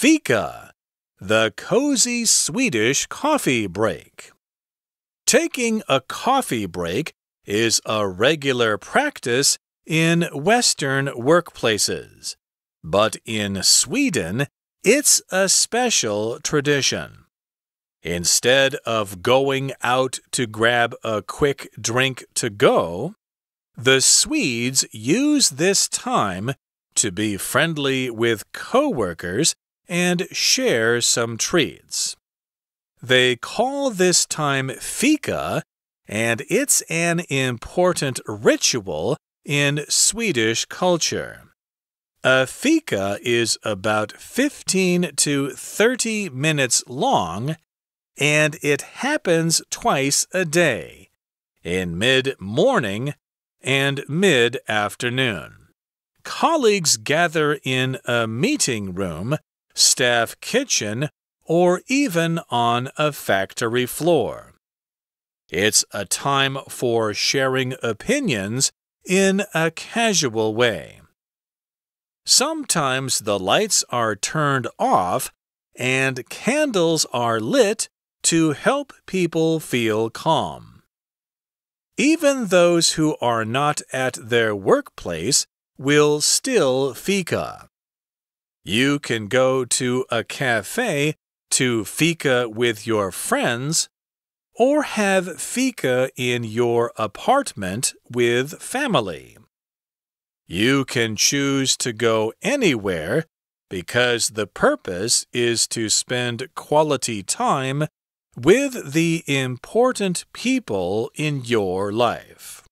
Fika, the cozy Swedish coffee break. Taking a coffee break is a regular practice in Western workplaces, but in Sweden, it's a special tradition. Instead of going out to grab a quick drink to go, the Swedes use this time to be friendly with coworkers and share some treats. They call this time fika, and it's an important ritual in Swedish culture. A fika is about 15 to 30 minutes long, and it happens twice a day in mid morning and mid afternoon. Colleagues gather in a meeting room staff kitchen, or even on a factory floor. It's a time for sharing opinions in a casual way. Sometimes the lights are turned off and candles are lit to help people feel calm. Even those who are not at their workplace will still fika. You can go to a cafe to fika with your friends or have fika in your apartment with family. You can choose to go anywhere because the purpose is to spend quality time with the important people in your life.